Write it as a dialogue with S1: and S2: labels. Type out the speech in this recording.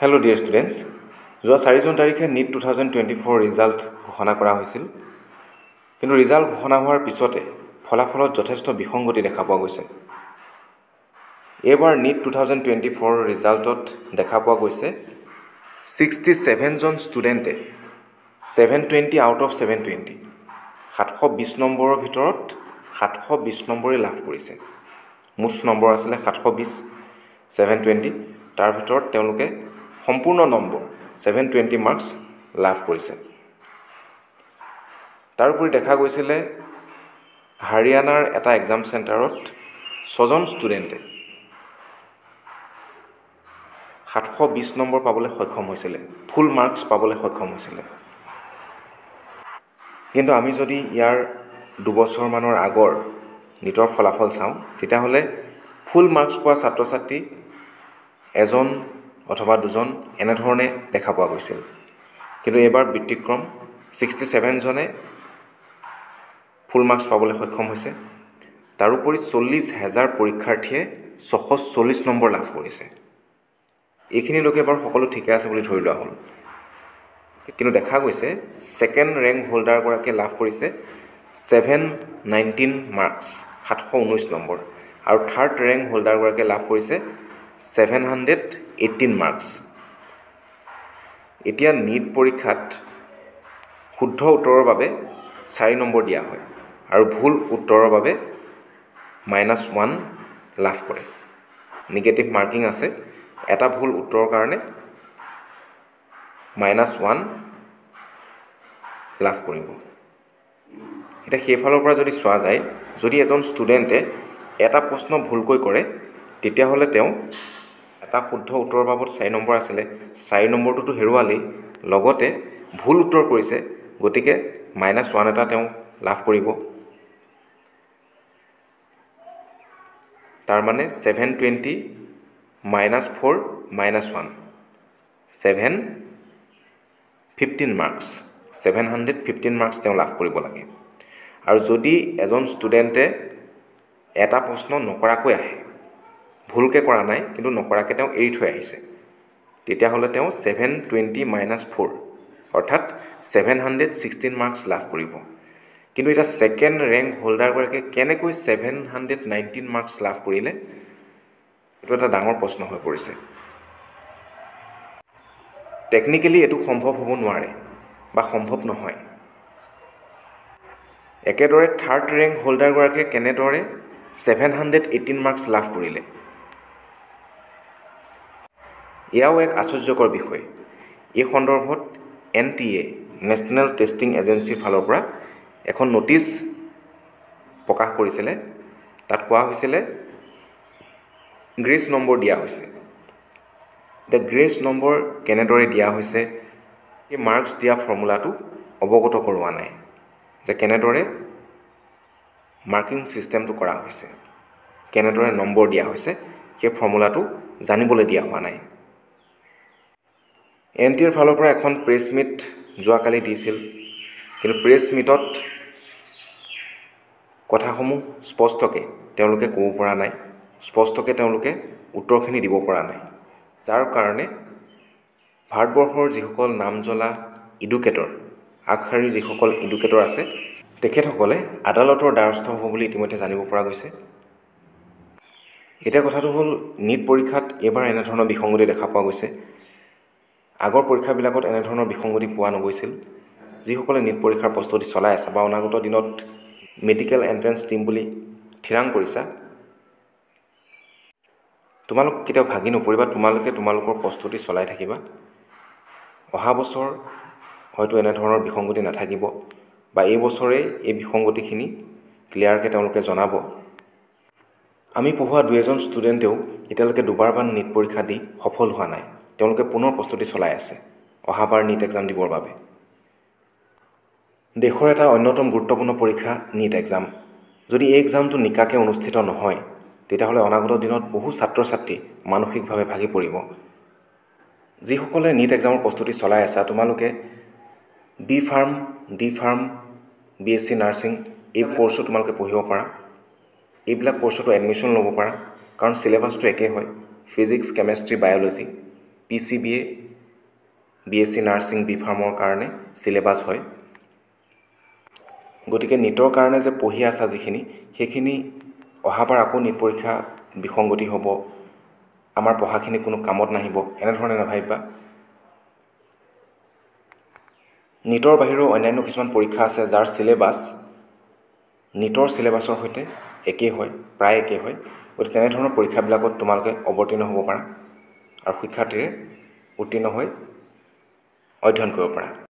S1: hello' dear students যোৱা চাৰি জুন তাৰিখে NEET two thousand twenty four result ঘোষণা কৰা হৈছিল কিন্তু ৰিজাল্ট ঘোষণা হোৱাৰ পিছতে ফলাফলত যথেষ্ট বিসংগতি দেখা পোৱা গৈছে এইবাৰ NEET two thousand twenty four ৰিজাল্টত দেখা পোৱা গৈছে ছিক্সটি ছেভেনজন ষ্টুডেণ্টে seven twenty out of seven twenty সাতশ বিছ নম্বৰৰ ভিতৰত সাতশ বিছ নম্বৰেই লাভ কৰিছে মুঠ নম্বৰ আছিলে সাতশ বিছ ছেভেন টুৱেণ্টি তাৰ ভিতৰত তেওঁলোকে সম্পূৰ্ণ নম্বৰ ছেভেন টুৱেণ্টি মাৰ্কছ লাভ কৰিছে তাৰোপৰি দেখা গৈছিলে হাৰিয়ানাৰ এটা এক্সাম চেণ্টাৰত ছজন ষ্টুডেণ্টে সাতশ বিছ নম্বৰ পাবলৈ সক্ষম হৈছিলে ফুল মাৰ্কছ পাবলৈ সক্ষম হৈছিলে কিন্তু আমি যদি ইয়াৰ দুবছৰমানৰ আগৰ নীটৰ ফলাফল চাওঁ তেতিয়াহ'লে ফুল মাৰ্কছ পোৱা ছাত্ৰ ছাত্ৰী এজন অথবা দুজন এনেধৰণে দেখা পোৱা গৈছিল কিন্তু এইবাৰ ব্যতিক্ৰম ছিক্সটি ছেভেনজনে ফুল মাৰ্কছ পাবলৈ সক্ষম হৈছে তাৰোপৰি চল্লিছ হেজাৰ পৰীক্ষাৰ্থীয়ে ছশ চল্লিছ নম্বৰ লাভ কৰিছে এইখিনিলৈকে বাৰু সকলো ঠিকে আছে বুলি ধৰি লোৱা হ'ল কিন্তু দেখা গৈছে ছেকেণ্ড ৰেংক হোল্ডাৰগৰাকীয়ে লাভ কৰিছে ছেভেন নাইনটিন মাৰ্কছ সাতশ ঊনৈছ নম্বৰ আৰু থাৰ্ড ৰেংক হোল্ডাৰগৰাকীয়ে লাভ কৰিছে ছেভেন হাণ্ড্ৰেড এইটিন মাৰ্কছ এতিয়া নীট পৰীক্ষাত শুদ্ধ উত্তৰৰ বাবে চাৰি নম্বৰ দিয়া হয় আৰু ভুল উত্তৰৰ বাবে মাইনাছ ওৱান লাভ কৰে নিগেটিভ মাৰ্কিং আছে এটা ভুল উত্তৰৰ কাৰণে মাইনাছ ওৱান লাভ কৰিব এতিয়া সেইফালৰ পৰা যদি চোৱা যায় যদি এজন ষ্টুডেণ্টে এটা প্ৰশ্ন ভুলকৈ কৰে তেতিয়াহ'লে তেওঁ এটা শুদ্ধ উত্তৰৰ বাবদ চাৰি নম্বৰ আছিলে চাৰি নম্বৰটোতো হেৰুৱালেই লগতে ভুল উত্তৰ কৰিছে গতিকে মাইনাছ ওৱান এটা তেওঁ লাভ কৰিব তাৰমানে seven twenty minus four minus one seven fifteen marks seven hundred fifteen marks তেওঁ লাভ কৰিব লাগে আৰু যদি এজন ষ্টুডেণ্টে এটা প্ৰশ্ন নকৰাকৈ আহে ভুলকৈ কৰা নাই কিন্তু নকৰাকৈ তেওঁ এৰি থৈ আহিছে তেতিয়াহ'লে তেওঁ ছেভেন টুৱেণ্টি মাইনাছ ফ'ৰ অৰ্থাৎ ছেভেন হাণ্ড্ৰেড ছিক্সটিন মাৰ্কছ লাভ কৰিব কিন্তু এতিয়া ছেকেণ্ড ৰেংক হোল্ডাৰগৰাকীয়ে কেনেকৈ ছেভেন হাণ্ড্ৰেড নাইনটিন মাৰ্কছ লাভ কৰিলে এইটো এটা ডাঙৰ প্ৰশ্ন হৈ পৰিছে টেকনিকেলি এইটো সম্ভৱ হ'ব নোৱাৰে বা সম্ভৱ নহয় একেদৰে থাৰ্ড ৰেংক হোল্ডাৰগৰাকীয়ে কেনেদৰে ছেভেন হাণ্ড্ৰেড এইটিন মাৰ্কছ লাভ কৰিলে এয়াও এক আশ্চৰ্যকৰ বিষয় এই সন্দৰ্ভত N T A national testing এজেঞ্চিৰ ফালৰ পৰা এখন নটিচ প্ৰকাশ কৰিছিলে তাত কোৱা হৈছিলে গ্ৰেচ নম্বৰ দিয়া হৈছে এতিয়া গ্ৰেচ নম্বৰ কেনেদৰে দিয়া হৈছে সেই মাৰ্কছ দিয়া ফৰ্মুলাটো অৱগত কৰোৱা নাই যে কেনেদৰে মাৰ্কিং ছিষ্টেমটো কৰা হৈছে কেনেদৰে নম্বৰ দিয়া হৈছে সেই ফৰ্মুলাটো জানিবলৈ দিয়া হোৱা নাই এন টি এৰ ফালৰ পৰা এখন প্ৰেছ মিট যোৱাকালি দিছিল কিন্তু প্ৰেছ মিটত কথাসমূহ স্পষ্টকৈ তেওঁলোকে ক'ব পৰা নাই স্পষ্টকৈ তেওঁলোকে উত্তৰখিনি দিব পৰা নাই যাৰ কাৰণে ভাৰতবৰ্ষৰ যিসকল নাম জ্বলা ইডুকেটৰ আগশাৰীৰ যিসকল ইডুকেটৰ আছে তেখেতসকলে আদালতৰ দ্বাৰস্থ হ'ব বুলি ইতিমধ্যে জানিব পৰা গৈছে এতিয়া কথাটো হ'ল নীট পৰীক্ষাত এইবাৰ এনেধৰণৰ বিসংগতি দেখা পোৱা গৈছে আগৰ পৰীক্ষাবিলাকত এনেধৰণৰ বিসংগতি পোৱা নগৈছিল যিসকলে নীট পৰীক্ষাৰ প্ৰস্তুতি চলাই আছা বা অনাগত দিনত মেডিকেল এণ্ট্ৰেঞ্চ দিম বুলি থিৰাং কৰিছা তোমালোক কেতিয়াও ভাগি নপৰিবা তোমালোকে তোমালোকৰ প্ৰস্তুতি চলাই থাকিবা অহা বছৰ হয়তো এনেধৰণৰ বিসংগতি নাথাকিব বা এই বছৰেই এই বিসংগতিখিনি ক্লিয়াৰকৈ তেওঁলোকে জনাব আমি পঢ়োৱা দুই এজন ষ্টুডেণ্টেও এতিয়ালৈকে দুবাৰমান নীট পৰীক্ষা দি সফল হোৱা নাই তেওঁলোকে পুনৰ প্ৰস্তুতি চলাই আছে অহাবাৰ নীট এক্সাম দিবৰ বাবে দেশৰ এটা অন্যতম গুৰুত্বপূৰ্ণ পৰীক্ষা নীট এক্সাম যদি এই এক্সামটো নিকাকৈ অনুষ্ঠিত নহয় তেতিয়াহ'লে অনাগত দিনত বহু ছাত্ৰ ছাত্ৰী মানসিকভাৱে ভাগি পৰিব যিসকলে নীট এক্সামৰ প্ৰস্তুতি চলাই আছা তোমালোকে B pharm D pharm B S C nursing এই কৰ্চো তোমালোকে পঢ়িব পাৰা এইবিলাক কৰ্চতো এডমিশ্যন ল'ব পাৰা কাৰণ চিলেবাছটো একেই হয় physics chemistry biology P C B এ B S C nursing B ফাৰ্মৰ কাৰণে চিলেবাছ হয় গতিকে নীটৰ কাৰণে যে পঢ়ি আছা যিখিনি সেইখিনি অহাবাৰ আকৌ নীট পৰীক্ষা বিসংগতি হ'ব আমাৰ পঢ়াখিনি কোনো কামত নাহিব এনেধৰণে নাভাবিবা নীটৰ বাহিৰেও অন্যান্য কিছুমান পৰীক্ষা আছে যাৰ চিলেবাছ নীটৰ চিলেবাছৰ সৈতে একেই হয় প্ৰায় একেই হয় গতিকে তেনেধৰণৰ পৰীক্ষাবিলাকত তোমালোকে অৱতীৰ্ণ হ'ব পাৰা আৰু শিক্ষাৰ্থীৰে উত্তীৰ্ণ হৈ অধ্যয়ন কৰিব পৰা